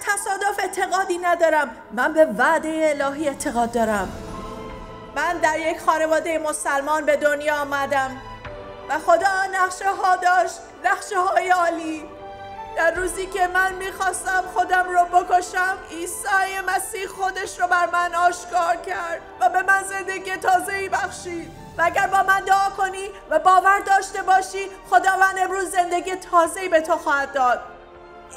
تصادف اعتقادی ندارم من به وعده الهی اعتقاد دارم من در یک خانواده مسلمان به دنیا آمدم و خدا نقشه ها داشت نقشه های عالی در روزی که من میخواستم خودم رو بکشم عیسی مسیح خودش رو بر من آشکار کرد و به من زندگی تازه ای بخشید و اگر با من دعا کنی و باور داشته باشی خداوند امروز زندگی تازه ای به تو خواهد داد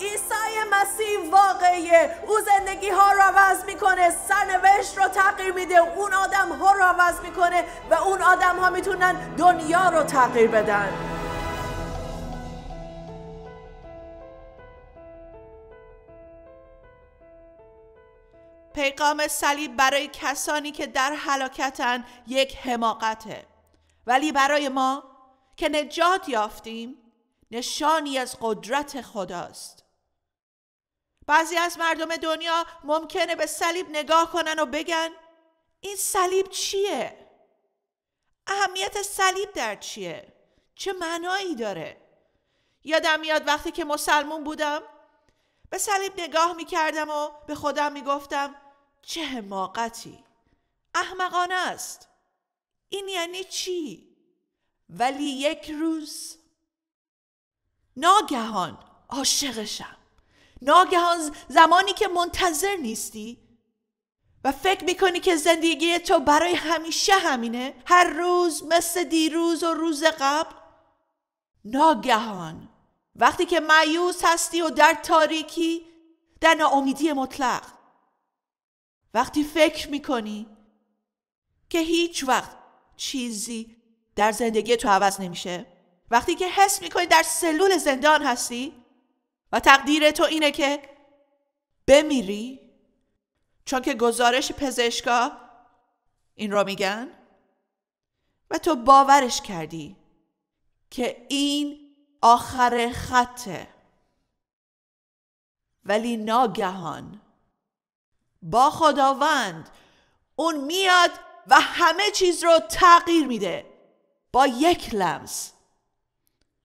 عیسی مسیح واقعیه او زندگی ها رو عوض میکنه سرنوشت رو تغییر میده اون آدم ها رو عوض میکنه و اون آدم ها میتونن دنیا رو تغییر بدن پیغام صلیب برای کسانی که در هلاکتن یک حماقته ولی برای ما که نجات یافتیم نشانی از قدرت خداست بعضی از مردم دنیا ممکنه به صلیب نگاه کنن و بگن این صلیب چیه؟ اهمیت صلیب در چیه؟ چه معنایی داره؟ یادم میاد وقتی که مسلمون بودم به صلیب نگاه میکردم و به خودم میگفتم چه حماقتی احمقانه است این یعنی چی ولی یک روز ناگهان عاشقشم ناگهان زمانی که منتظر نیستی و فکر میکنی که زندگی تو برای همیشه همینه هر روز مثل دیروز و روز قبل ناگهان وقتی که معیوس هستی و در تاریکی در ناامیدی مطلق وقتی فکر میکنی که هیچ وقت چیزی در زندگی تو عوض نمیشه وقتی که حس میکنی در سلول زندان هستی و تقدیر تو اینه که بمیری چون که گزارش پزشکا این را میگن و تو باورش کردی که این آخر خطه ولی ناگهان با خداوند اون میاد و همه چیز رو تغییر میده با یک لمس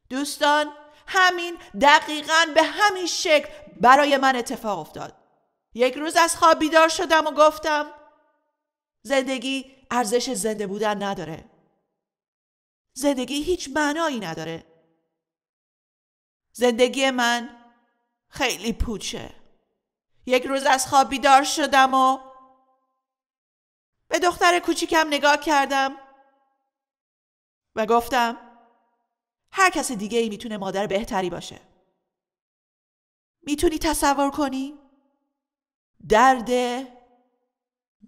دوستان همین دقیقا به همین شکل برای من اتفاق افتاد یک روز از خواب بیدار شدم و گفتم زندگی ارزش زنده بودن نداره زندگی هیچ معنایی نداره زندگی من خیلی پوچه یک روز از خواب بیدار شدم و به دختر کوچیکم نگاه کردم و گفتم هر کس دیگه ای میتونه مادر بهتری باشه میتونی تصور کنی؟ درد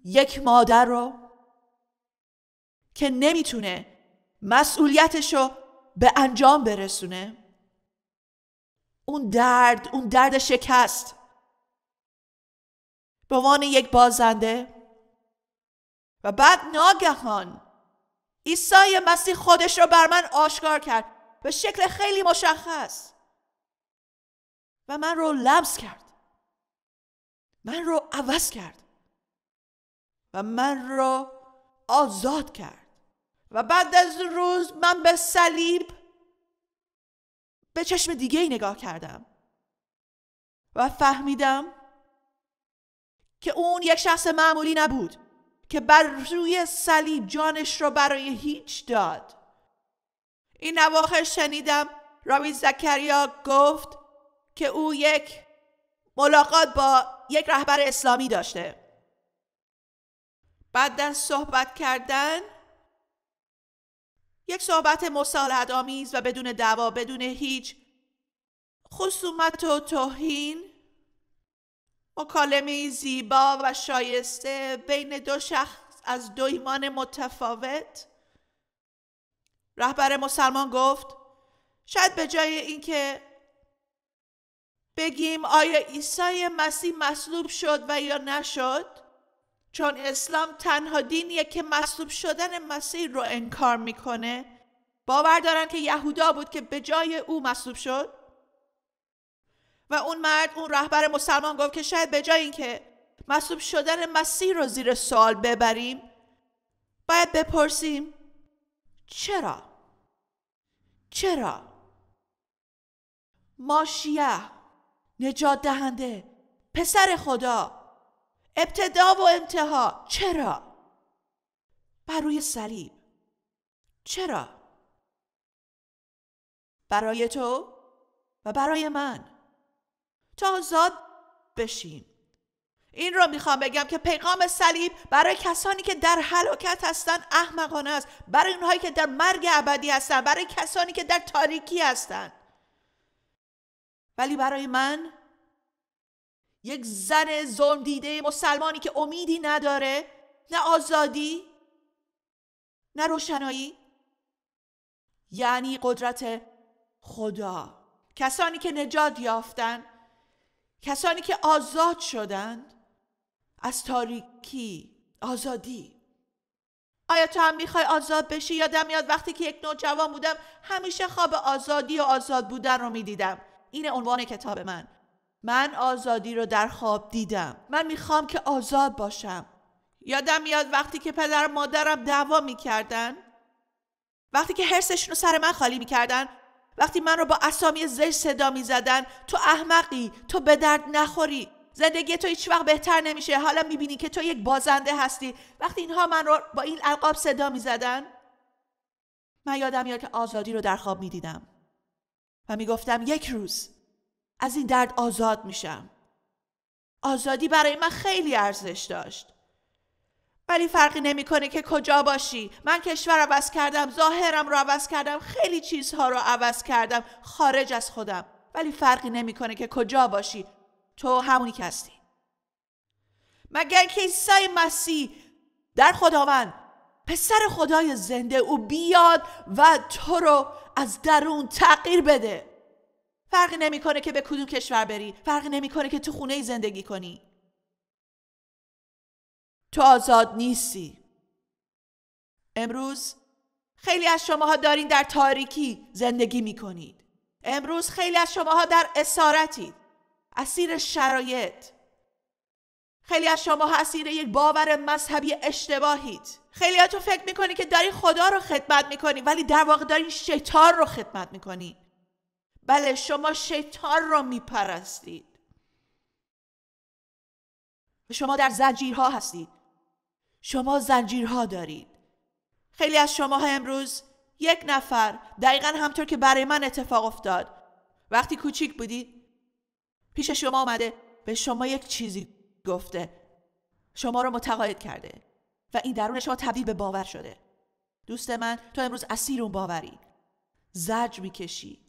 یک مادر رو که نمیتونه مسئولیتش رو به انجام برسونه اون درد اون درد شکست به عنوان یک بازنده و بعد ناگهان عیسی مسیح خودش رو بر من آشکار کرد به شکل خیلی مشخص و من رو لمس کرد من رو عوض کرد و من رو آزاد کرد و بعد از روز من به صلیب به چشم دیگه ای نگاه کردم و فهمیدم که اون یک شخص معمولی نبود که بر روی صلیب جانش را برای هیچ داد این اواخر شنیدم راوی زکریا گفت که او یک ملاقات با یک رهبر اسلامی داشته بعد از صحبت کردن یک صحبت مسالحت آمیز و بدون دعوا بدون هیچ خصومت و توهین مکالمه زیبا و شایسته بین دو شخص از دو ایمان متفاوت رهبر مسلمان گفت شاید به جای اینکه بگیم آیا عیسی مسیح مصلوب شد و یا نشد چون اسلام تنها دینیه که مصلوب شدن مسیح رو انکار میکنه باور دارن که یهودا بود که به جای او مصلوب شد و اون مرد اون رهبر مسلمان گفت که شاید به جای اینکه مصلوب شدن مسیح رو زیر سوال ببریم باید بپرسیم چرا چرا ماشیه نجات دهنده پسر خدا ابتدا و انتها چرا بر روی صلیب چرا برای تو و برای من تا آزاد بشیم این را میخوام بگم که پیغام صلیب برای کسانی که در حلاکت هستند احمقانه است برای اونهایی که در مرگ ابدی هستن. برای کسانی که در تاریکی هستن. ولی برای من یک زن ظلم دیده مسلمانی که امیدی نداره نه آزادی نه روشنایی یعنی قدرت خدا کسانی که نجات یافتن کسانی که آزاد شدند از تاریکی آزادی آیا تو هم میخوای آزاد بشی یادم میاد وقتی که یک نوجوان بودم همیشه خواب آزادی و آزاد بودن رو میدیدم این عنوان کتاب من من آزادی رو در خواب دیدم من میخوام که آزاد باشم یادم میاد وقتی که پدر و مادرم دعوا میکردن وقتی که حرسشون رو سر من خالی میکردن وقتی من رو با اسامی زشت صدا میزدن تو احمقی تو به درد نخوری زندگی تو هیچ وقت بهتر نمیشه حالا میبینی که تو یک بازنده هستی وقتی اینها من رو با این القاب صدا میزدن من یادم یاد که آزادی رو در خواب میدیدم و میگفتم یک روز از این درد آزاد میشم آزادی برای من خیلی ارزش داشت ولی فرقی نمیکنه که کجا باشی من کشور عوض کردم ظاهرم رو عوض کردم خیلی چیزها رو عوض کردم خارج از خودم ولی فرقی نمیکنه که کجا باشی تو همونی که هستی مگر که عیسی مسیح در خداوند پسر خدای زنده او بیاد و تو رو از درون تغییر بده فرقی نمیکنه که به کدوم کشور بری فرقی نمیکنه که تو خونه زندگی کنی تو آزاد نیستی امروز خیلی از شماها دارین در تاریکی زندگی میکنید امروز خیلی از شماها در اسارتید اسیر شرایط خیلی از شما اسیر یک باور مذهبی اشتباهید خیلی تو فکر میکنی که داری خدا رو خدمت میکنی ولی در واقع داری شیطان رو خدمت میکنی بله شما شیطان رو میپرستید شما در زنجیرها هستید شما زنجیرها دارید خیلی از شما امروز یک نفر دقیقا همطور که برای من اتفاق افتاد وقتی کوچیک بودید پیش شما آمده به شما یک چیزی گفته شما رو متقاعد کرده و این درون شما تبدیل به باور شده دوست من تو امروز اسیر اون باوری زج میکشی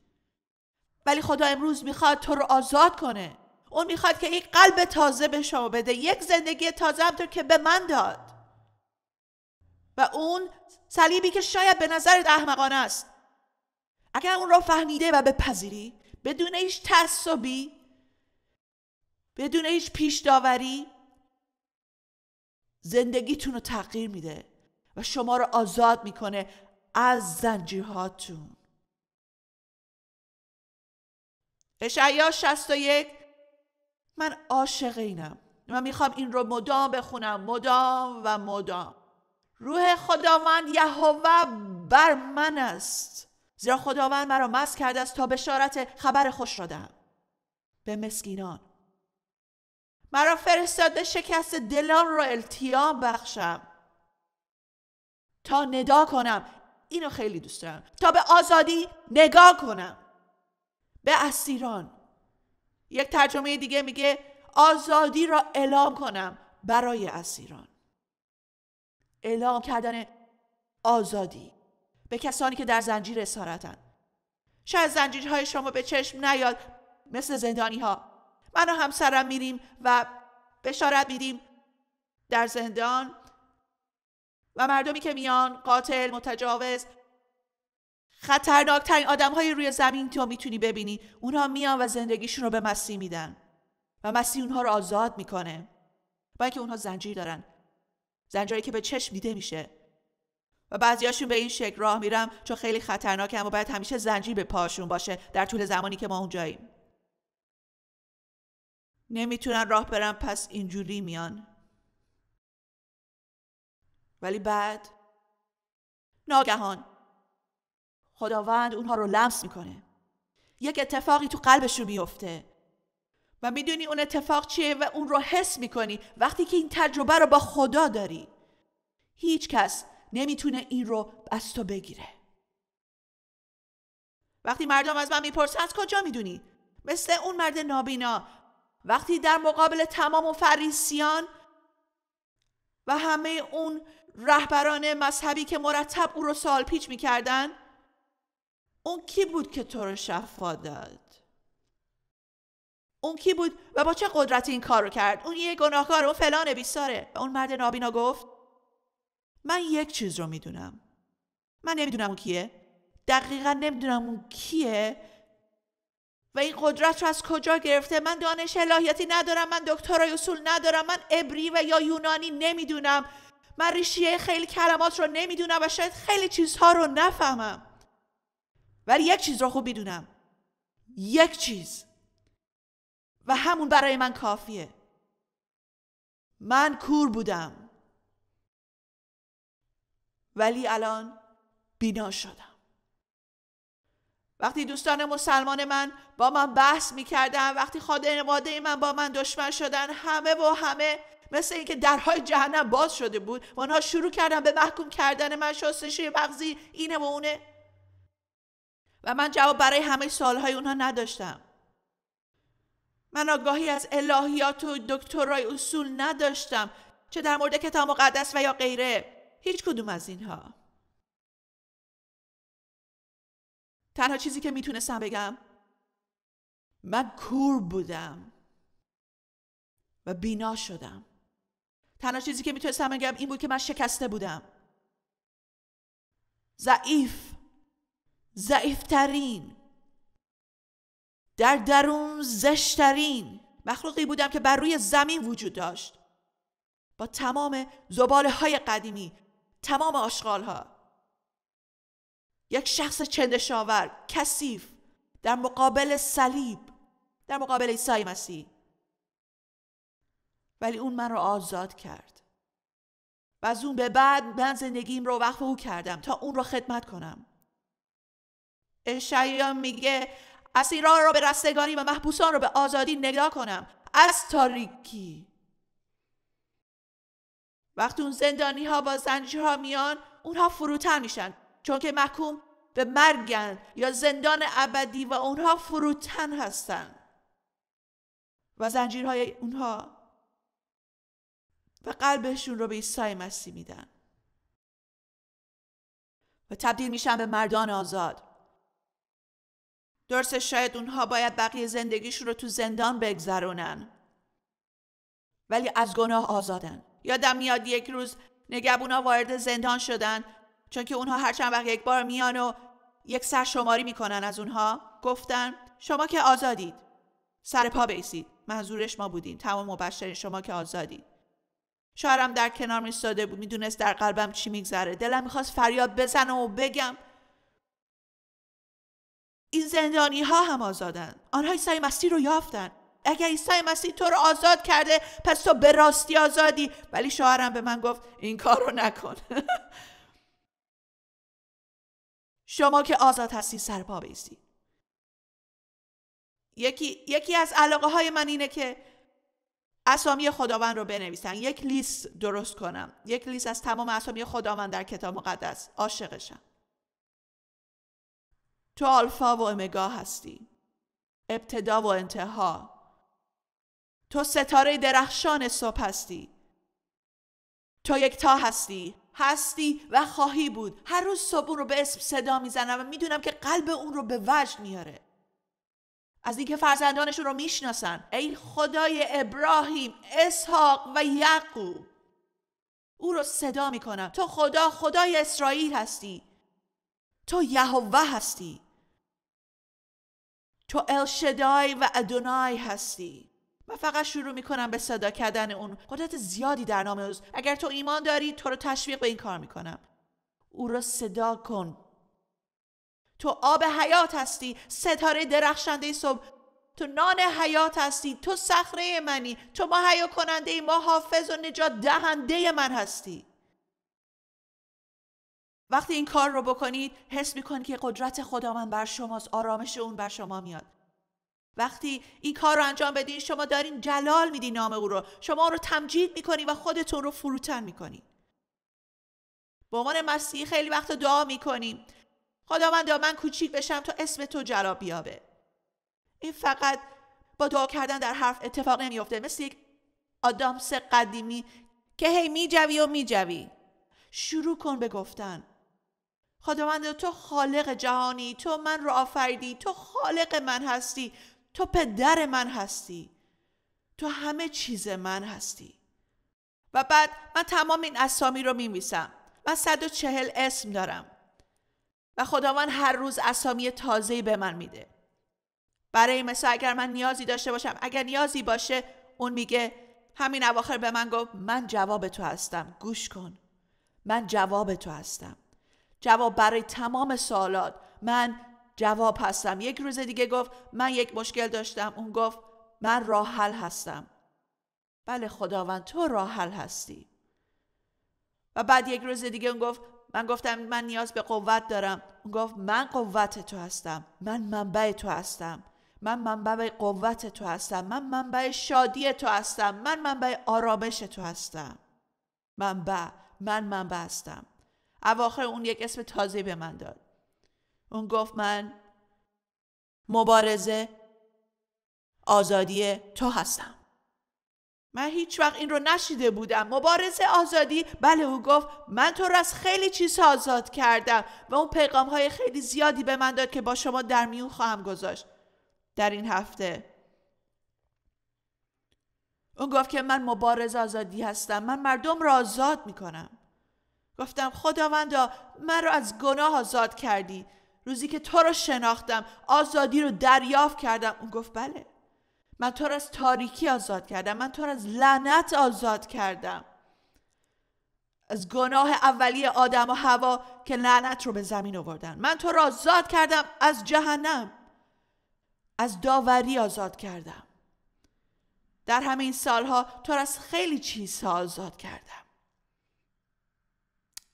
ولی خدا امروز میخواد تو رو آزاد کنه اون میخواد که یک قلب تازه به شما بده یک زندگی تازه همطور که به من داد و اون صلیبی که شاید به نظرت احمقانه است اگر اون را فهمیده و بپذیری بدون هیچ تعصبی بدون هیچ پیش داوری زندگیتون رو تغییر میده و شما رو آزاد میکنه از زنجیرهاتون اشعیا 61 من عاشق اینم من میخوام این رو مدام بخونم مدام و مدام روح خداوند یهوه بر من است زیرا خداوند مرا مس کرده است تا بشارت خبر خوش را دهم به مسکینان مرا فرستاده شکست دلان را التیام بخشم تا ندا کنم اینو خیلی دوست دارم تا به آزادی نگاه کنم به اسیران یک ترجمه دیگه میگه آزادی را اعلام کنم برای اسیران اعلام کردن آزادی به کسانی که در زنجیر اسارتند شاید زنجیرهای شما به چشم نیاد مثل زندانی ها من و همسرم میریم و بشارت میدیم در زندان و مردمی که میان قاتل متجاوز خطرناکترین آدم های روی زمین تو میتونی ببینی اونها میان و زندگیشون رو به مسیح میدن و مسیح اونها رو آزاد میکنه با اینکه اونها زنجیر دارن زنجیری که به چشم دیده میشه و بعضیاشون به این شکل راه میرم چون خیلی خطرناکه اما باید همیشه زنجیر به پاشون باشه در طول زمانی که ما اونجاییم نمیتونن راه برن پس اینجوری میان ولی بعد ناگهان خداوند اونها رو لمس میکنه یک اتفاقی تو قلبش رو میفته و میدونی اون اتفاق چیه و اون رو حس میکنی وقتی که این تجربه رو با خدا داری هیچ کس نمیتونه این رو از تو بگیره وقتی مردم از من میپرسن از کجا میدونی مثل اون مرد نابینا وقتی در مقابل تمام و فریسیان و همه اون رهبران مذهبی که مرتب او رو سال پیچ میکردن اون کی بود که تو رو شفا داد اون کی بود و با چه قدرتی این کار رو کرد اون یه گناهکار اون فلان بیساره و اون مرد نابینا گفت من یک چیز رو میدونم من نمیدونم اون کیه دقیقا نمیدونم اون کیه و این قدرت رو از کجا گرفته من دانش الهیاتی ندارم من دکترای اصول ندارم من ابری و یا یونانی نمیدونم من ریشیه خیلی کلمات رو نمیدونم و شاید خیلی چیزها رو نفهمم ولی یک چیز رو خوب میدونم یک چیز و همون برای من کافیه من کور بودم ولی الان بینا شدم وقتی دوستان مسلمان من با من بحث میکردن وقتی خانواده من با من دشمن شدن همه و همه مثل اینکه درهای جهنم باز شده بود و آنها شروع کردن به محکوم کردن من شستشی مغزی اینه و اونه و من جواب برای همه سالهای اونها نداشتم من آگاهی از الهیات و دکترای اصول نداشتم چه در مورد کتاب مقدس و یا غیره هیچ کدوم از اینها تنها چیزی که میتونستم بگم من کور بودم و بینا شدم تنها چیزی که میتونستم بگم این بود که من شکسته بودم ضعیف ضعیفترین در درون زشترین مخلوقی بودم که بر روی زمین وجود داشت با تمام زباله های قدیمی تمام آشغال ها یک شخص چندشاور کثیف در مقابل صلیب در مقابل عیسی مسیح ولی اون من رو آزاد کرد و از اون به بعد من زندگیم رو وقف او کردم تا اون رو خدمت کنم اشعیا میگه اسیران رو به رستگاری و محبوسان رو به آزادی نگاه کنم از تاریکی وقتی اون زندانی ها با زنجیرها میان اونها فروتن میشن چون که محکوم به مرگن یا زندان ابدی و اونها فروتن هستن و زنجیرهای اونها و قلبشون رو به عیسی مسیح میدن و تبدیل میشن به مردان آزاد درسته شاید اونها باید بقیه زندگیشون رو تو زندان بگذرونن ولی از گناه آزادن یادم میاد یک روز نگبونا وارد زندان شدن چون که اونها هرچند وقت یک بار میان و یک سرشماری میکنن از اونها گفتن شما که آزادید سر پا بیسید منظورش ما بودیم تمام مبشرین شما که آزادید شوهرم در کنار میستاده بود میدونست در قلبم چی میگذره دلم میخواست فریاد بزنم و بگم این زندانی ها هم آزادن آنها عیسی مسیح رو یافتن اگر عیسی مسیح تو رو آزاد کرده پس تو به راستی آزادی ولی شوهرم به من گفت این کار رو نکن شما که آزاد هستی سر پا بیستی یکی, یکی از علاقه های من اینه که اسامی خداوند رو بنویسم یک لیست درست کنم یک لیست از تمام اسامی خداوند در کتاب مقدس عاشقشم تو آلفا و امگا هستی ابتدا و انتها تو ستاره درخشان صبح هستی تو یک تا هستی هستی و خواهی بود هر روز صبح اون رو به اسم صدا میزنم و میدونم که قلب اون رو به وجد میاره از اینکه فرزندانشون رو میشناسن ای خدای ابراهیم اسحاق و یعقوب او رو صدا میکنم تو خدا خدای اسرائیل هستی تو یهوه هستی تو الشدای و ادونای هستی من فقط شروع میکنم به صدا کردن اون قدرت زیادی در نام اوست اگر تو ایمان داری تو رو تشویق به این کار میکنم او را صدا کن تو آب حیات هستی ستاره درخشنده صبح تو نان حیات هستی تو صخره منی تو ما کننده ما و نجات دهنده من هستی وقتی این کار رو بکنید حس میکنید که قدرت من بر شماست آرامش اون بر شما میاد وقتی این کار رو انجام بدین شما دارین جلال میدین نام او رو شما رو تمجید میکنین و خودتون رو فروتن میکنین به عنوان مسیح خیلی وقت دعا میکنیم خداوندا من کوچیک بشم تا اسم تو جلا بیابه این فقط با دعا کردن در حرف اتفاق نمیفته مثل یک آدامس قدیمی که هی میجوی و میجوی شروع کن به گفتن خداوند تو خالق جهانی تو من رو آفریدی تو خالق من هستی تو پدر من هستی تو همه چیز من هستی و بعد من تمام این اسامی رو میمیسم من 140 اسم دارم و خداوند هر روز اسامی تازهی به من میده برای مثال اگر من نیازی داشته باشم اگر نیازی باشه اون میگه همین اواخر به من گفت من جواب تو هستم گوش کن من جواب تو هستم جواب برای تمام سوالات من جواب هستم یک روز دیگه گفت من یک مشکل داشتم اون گفت من راه حل هستم بله خداوند تو راه حل هستی و بعد یک روز دیگه اون گفت من گفتم من نیاز به قوت دارم اون گفت من قوت تو هستم من منبع تو هستم من منبع قوت تو هستم من منبع شادی تو هستم من منبع آرامش تو هستم منبع من منبع هستم اواخر اون یک اسم تازه به من داد اون گفت من مبارزه آزادی تو هستم من هیچ وقت این رو نشیده بودم مبارزه آزادی بله او گفت من تو را از خیلی چیز آزاد کردم و اون پیغام های خیلی زیادی به من داد که با شما در میون خواهم گذاشت در این هفته اون گفت که من مبارز آزادی هستم من مردم را آزاد می کنم گفتم خداوندا من را از گناه آزاد کردی روزی که تو رو شناختم آزادی رو دریافت کردم اون گفت بله من تو رو از تاریکی آزاد کردم من تو رو از لعنت آزاد کردم از گناه اولی آدم و هوا که لعنت رو به زمین آوردن من تو رو آزاد کردم از جهنم از داوری آزاد کردم در همین سالها تو رو از خیلی چیزها آزاد کردم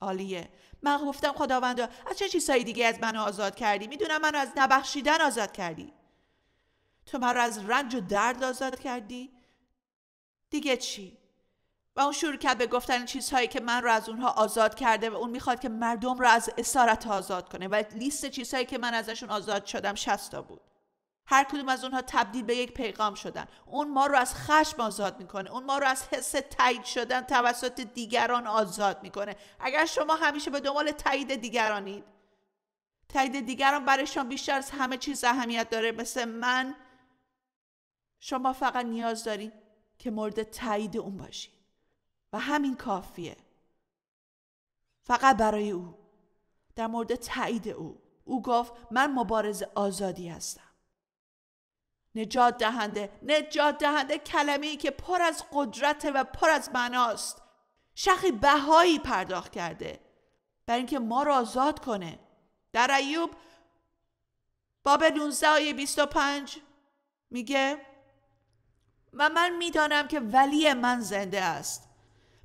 عالیه من خب گفتم خداوندا از چه چیزهای دیگه از منو آزاد کردی میدونم منو از نبخشیدن آزاد کردی تو مرا از رنج و درد آزاد کردی دیگه چی و اون شروع کرد به گفتن چیزهایی که من رو از اونها آزاد کرده و اون میخواد که مردم رو از اسارت آزاد کنه و لیست چیزهایی که من ازشون آزاد شدم شستا بود هر کدوم از اونها تبدیل به یک پیغام شدن اون ما رو از خشم آزاد میکنه اون ما رو از حس تایید شدن توسط دیگران آزاد میکنه اگر شما همیشه به دنبال تایید دیگرانید تایید دیگران شما بیشتر از همه چیز اهمیت داره مثل من شما فقط نیاز داری که مورد تایید اون باشی و همین کافیه فقط برای او در مورد تایید او او گفت من مبارز آزادی هستم نجات دهنده نجات دهنده کلمه ای که پر از قدرت و پر از معناست شخی بهایی پرداخت کرده برای اینکه ما را آزاد کنه در ایوب باب 19 آیه 25 میگه و من میدانم که ولی من زنده است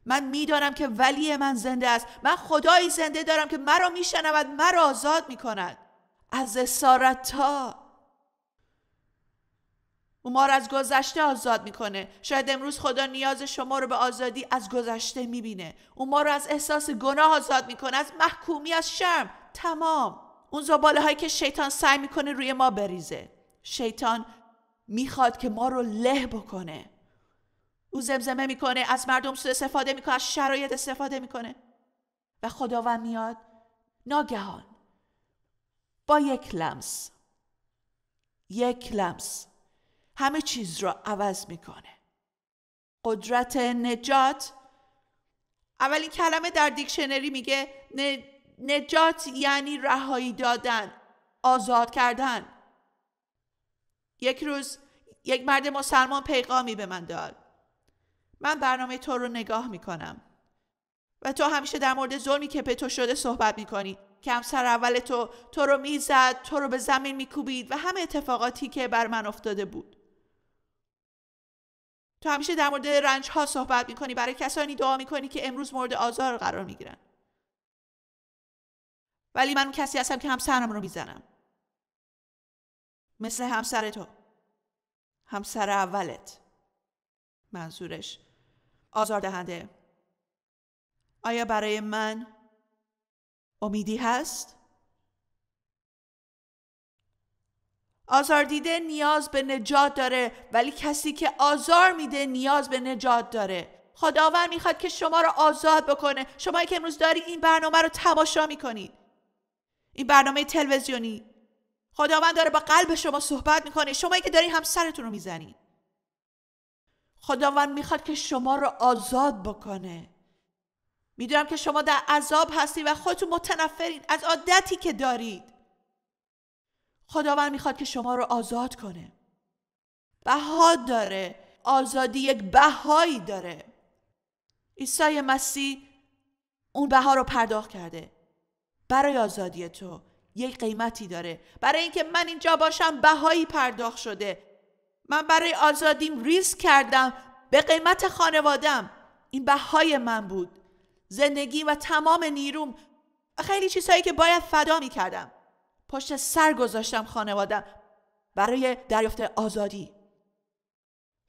من میدانم که ولی من زنده است من خدایی زنده دارم که مرا میشنود مرا آزاد میکند از اسارت تا او ما را از گذشته آزاد میکنه شاید امروز خدا نیاز شما رو به آزادی از گذشته میبینه او ما رو از احساس گناه آزاد میکنه از محکومی از شرم تمام اون زباله هایی که شیطان سعی میکنه روی ما بریزه شیطان میخواد که ما رو له بکنه او زمزمه میکنه از مردم سوء استفاده میکنه از شرایط استفاده میکنه و خداوند میاد ناگهان با یک لمس یک لمس همه چیز را عوض میکنه قدرت نجات اولین کلمه در دیکشنری میگه نجات یعنی رهایی دادن آزاد کردن یک روز یک مرد مسلمان پیغامی به من داد من برنامه تو رو نگاه میکنم و تو همیشه در مورد ظلمی که به تو شده صحبت میکنی که همسر اول تو تو رو میزد تو رو به زمین میکوبید و همه اتفاقاتی که بر من افتاده بود تو همیشه در مورد رنج ها صحبت میکنی برای کسانی دعا میکنی که امروز مورد آزار قرار میگیرن ولی من کسی هستم که همسرم رو میزنم مثل همسر تو همسر اولت منظورش آزار دهنده آیا برای من امیدی هست؟ آزار دیده نیاز به نجات داره ولی کسی که آزار میده نیاز به نجات داره خداوند میخواد که شما رو آزاد بکنه شما که امروز داری این برنامه رو تماشا میکنید این برنامه تلویزیونی خداوند داره با قلب شما صحبت میکنه شما که داری همسرتون رو میزنید خداوند میخواد که شما رو آزاد بکنه میدونم که شما در عذاب هستی و خودتون متنفرین از عادتی که دارید خداوند میخواد که شما رو آزاد کنه بها داره آزادی یک بهایی داره عیسی مسیح اون بها رو پرداخت کرده برای آزادی تو یک قیمتی داره برای اینکه من اینجا باشم بهایی پرداخت شده من برای آزادیم ریسک کردم به قیمت خانوادم این بهای من بود زندگی و تمام نیروم خیلی چیزهایی که باید فدا می کردم پشت سر گذاشتم خانوادم برای دریافت آزادی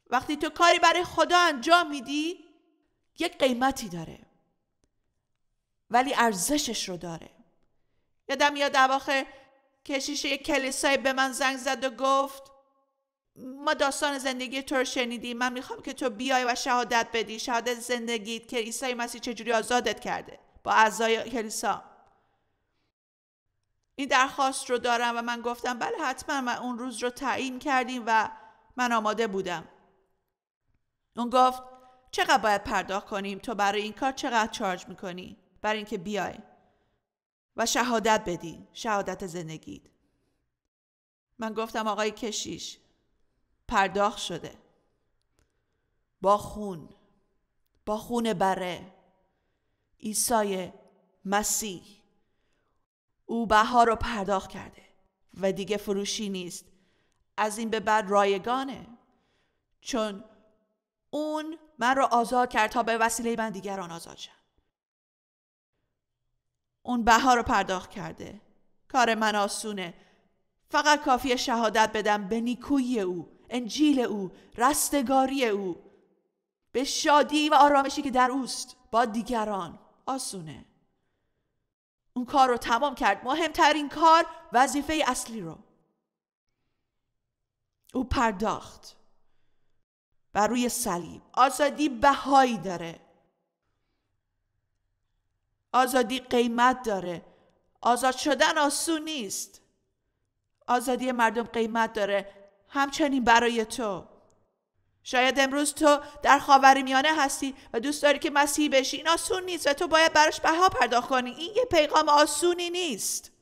وقتی تو کاری برای خدا انجام میدی یک قیمتی داره ولی ارزشش رو داره یادم یاد اواخر کشیش یک کلیسای به من زنگ زد و گفت ما داستان زندگی تو رو شنیدیم من میخوام که تو بیای و شهادت بدی شهادت زندگیت که عیسی مسیح چجوری آزادت کرده با اعضای کلیسا این درخواست رو دارم و من گفتم بله حتما من اون روز رو تعیین کردیم و من آماده بودم اون گفت چقدر باید پرداخت کنیم تو برای این کار چقدر چارج میکنی برای اینکه بیای و شهادت بدی شهادت زندگیت من گفتم آقای کشیش پرداخت شده با خون با خون بره عیسی مسیح او بها رو پرداخت کرده و دیگه فروشی نیست از این به بعد رایگانه چون اون من رو آزاد کرد تا به وسیله من دیگران آزاد شم اون بها رو پرداخت کرده کار من آسونه فقط کافی شهادت بدم به نیکویی او انجیل او رستگاری او به شادی و آرامشی که در اوست با دیگران آسونه اون کار رو تمام کرد مهمترین کار وظیفه اصلی رو او پرداخت بر روی صلیب آزادی بهایی داره آزادی قیمت داره آزاد شدن آسون نیست آزادی مردم قیمت داره همچنین برای تو شاید امروز تو در خاور میانه هستی و دوست داری که مسیح بشی این آسون نیست و تو باید براش بها پرداخت کنی این یه پیغام آسونی نیست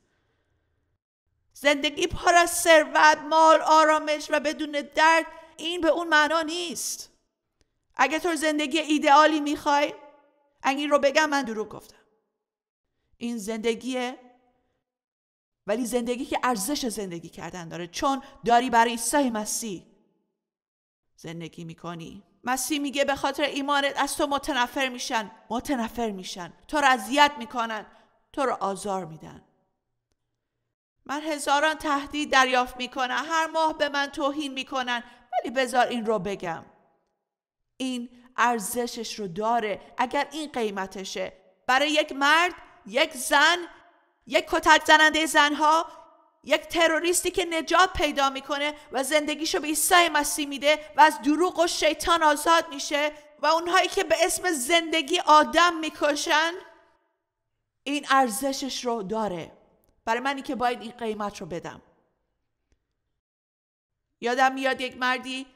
زندگی پر از ثروت مال آرامش و بدون درد این به اون معنا نیست اگه تو زندگی ایدئالی میخوای این رو بگم من دروغ گفتم این زندگیه ولی زندگی که ارزش زندگی کردن داره چون داری برای عیسی مسیح زندگی میکنی مسیح میگه به خاطر ایمانت از تو متنفر میشن متنفر میشن تو رو اذیت میکنن تو رو آزار میدن من هزاران تهدید دریافت میکنم هر ماه به من توهین میکنن ولی بذار این رو بگم این ارزشش رو داره اگر این قیمتشه برای یک مرد یک زن یک کتک زننده زنها یک تروریستی که نجات پیدا میکنه و زندگیشو به عیسی مسیح میده و از دروغ و شیطان آزاد میشه و اونهایی که به اسم زندگی آدم میکشن این ارزشش رو داره برای منی که باید این قیمت رو بدم یادم میاد یک مردی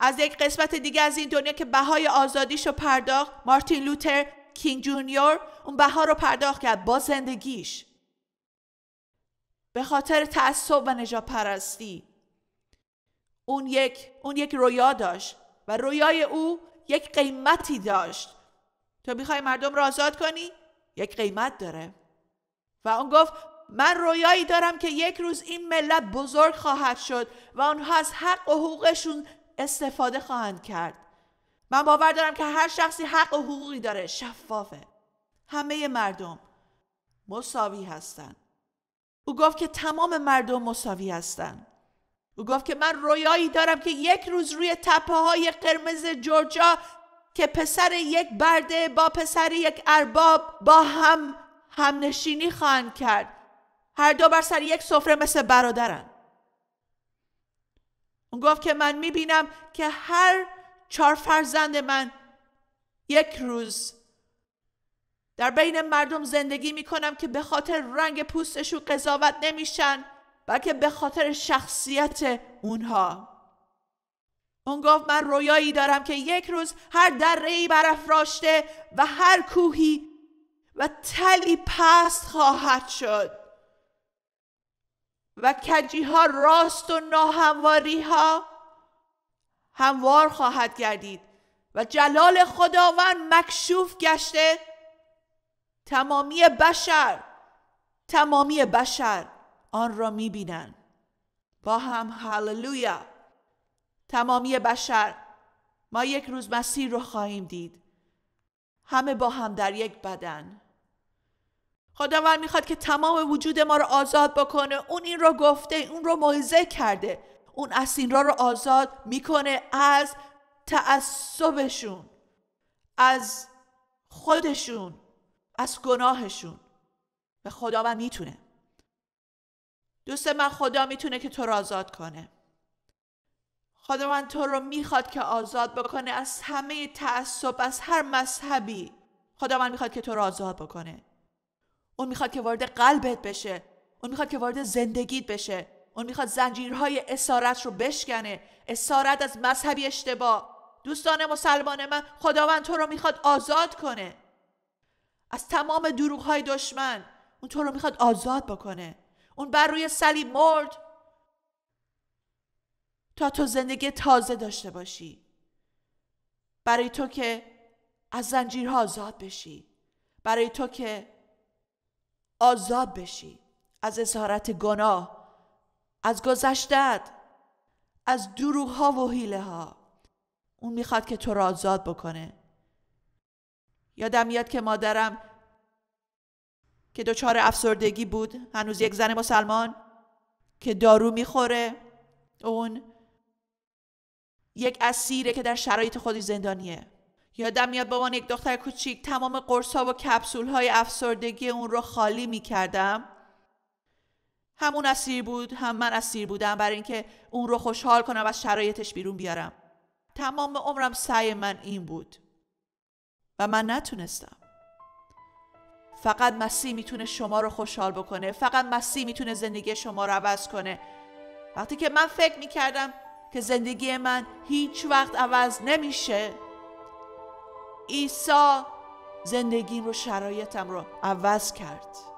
از یک قسمت دیگه از این دنیا که بهای آزادیش رو پرداخت مارتین لوتر کینگ جونیور اون بها رو پرداخت کرد با زندگیش به خاطر تعصب و نجا پرستی اون یک اون یک رویا داشت و رویای او یک قیمتی داشت تو میخوای مردم را آزاد کنی یک قیمت داره و اون گفت من رویایی دارم که یک روز این ملت بزرگ خواهد شد و آنها از حق و حقوقشون استفاده خواهند کرد من باور دارم که هر شخصی حق و حقوقی داره شفافه همه مردم مساوی هستند او گفت که تمام مردم مساوی هستند او گفت که من رویایی دارم که یک روز روی تپه های قرمز جورجا که پسر یک برده با پسر یک ارباب با هم همنشینی خواهند کرد هر دو بر سر یک سفره مثل برادرن اون گفت که من میبینم که هر چهار فرزند من یک روز در بین مردم زندگی می کنم که به خاطر رنگ پوستشو قضاوت نمیشن بلکه به خاطر شخصیت اونها اون گفت من رویایی دارم که یک روز هر دره ای برافراشته و هر کوهی و تلی پست خواهد شد و کجی ها راست و ناهمواری ها هموار خواهد گردید و جلال خداوند مکشوف گشته تمامی بشر تمامی بشر آن را میبینن با هم هللویا تمامی بشر ما یک روز مسیر رو خواهیم دید همه با هم در یک بدن خداوند میخواد که تمام وجود ما رو آزاد بکنه اون این رو گفته اون رو موعظه کرده اون از را رو آزاد میکنه از تعصبشون از خودشون از گناهشون و خداون میتونه دوست من خدا میتونه که تو رو آزاد کنه خداوند تو رو میخواد که آزاد بکنه از همه تعصب از هر مذهبی من میخواد که تو رو آزاد بکنه اون میخواد که وارد قلبت بشه اون میخواد که وارد زندگیت بشه اون میخواد زنجیرهای اسارت رو بشکنه اسارت از مذهبی اشتباه دوستان مسلمان من خداوند تو رو میخواد آزاد کنه از تمام دروغ های دشمن اون تو رو میخواد آزاد بکنه اون بر روی صلیب مرد تا تو زندگی تازه داشته باشی برای تو که از زنجیرها آزاد بشی برای تو که آزاد بشی از اسارت گناه از گذشتت از دروغ ها و حیله ها اون میخواد که تو را آزاد بکنه یادم میاد که مادرم که دچار افسردگی بود هنوز یک زن مسلمان که دارو میخوره اون یک اسیره که در شرایط خودی زندانیه یادم میاد بابان یک دختر کوچیک تمام قرص و کپسول های افسردگی اون رو خالی میکردم همون اسیر بود هم من اسیر بودم برای اینکه اون رو خوشحال کنم و از شرایطش بیرون بیارم تمام عمرم سعی من این بود و من نتونستم فقط مسیح میتونه شما رو خوشحال بکنه فقط مسیح میتونه زندگی شما رو عوض کنه وقتی که من فکر میکردم که زندگی من هیچ وقت عوض نمیشه عیسی زندگیم رو شرایطم رو عوض کرد